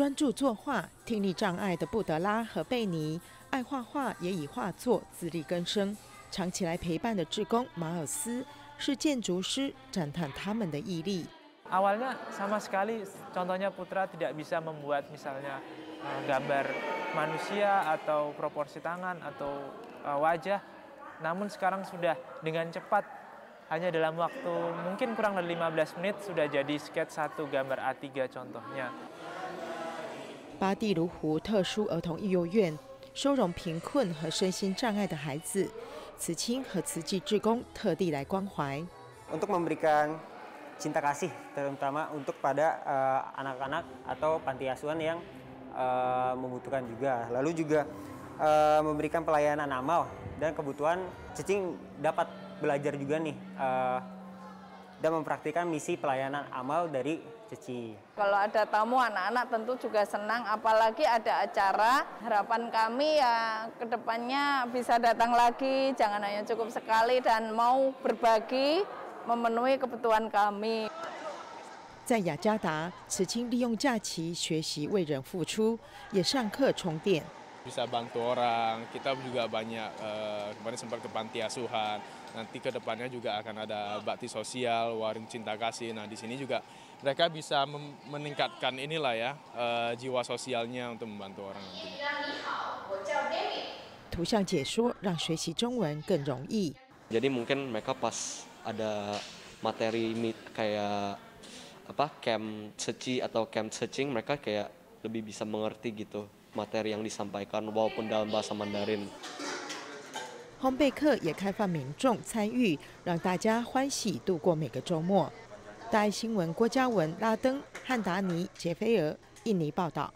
专注作画，听力障碍的布德拉和贝尼爱画画，也以画作自力更生。长期来陪伴的职工马尔斯是建筑师，赞叹他们的毅力。Awalnya sama sekali, contohnya Putra tidak bisa membuat misalnya gambar manusia atau proporsi tangan atau wajah, namun sekarang sudah dengan cepat, hanya dalam waktu mungkin kurang dari 15 m e n i t sudah jadi sketsa satu gambar A 3 contohnya. 巴蒂卢湖特殊儿童育幼院收容贫困和身心障碍的孩子，慈青和慈济职工特地来关怀，untuk memberikan cinta kasih terutama untuk pada anak-anak atau panti asuhan yang membutuhkan juga, lalu juga memberikan pelayanan amal dan kebutuhan cecing dapat belajar juga nih. dan mempraktikkan misi pelayanan amal dari Ceci. Kalau ada tamu anak-anak tentu juga senang, apalagi ada acara. Harapan kami ya kedepannya bisa datang lagi, jangan hanya cukup sekali dan mau berbagi memenuhi kebutuhan kami. 在雅加达，慈青利用假期学习为人付出，也上课充电。bisa bantu orang. Kita juga banyak uh, kemarin sempat ke panti asuhan. Nanti ke depannya juga akan ada bakti sosial, warung cinta kasih. Nah, di sini juga mereka bisa meningkatkan inilah ya uh, jiwa sosialnya untuk membantu orang nanti. 图像解说让学习中文更容易。Jadi mungkin mereka pas ada materi kayak apa camp searching atau camp searching mereka kayak 烘焙课也开放民众参与，让大家欢喜度过每个周末。大爱新闻郭嘉文、拉登、汉达尼、杰菲尔，印尼报道。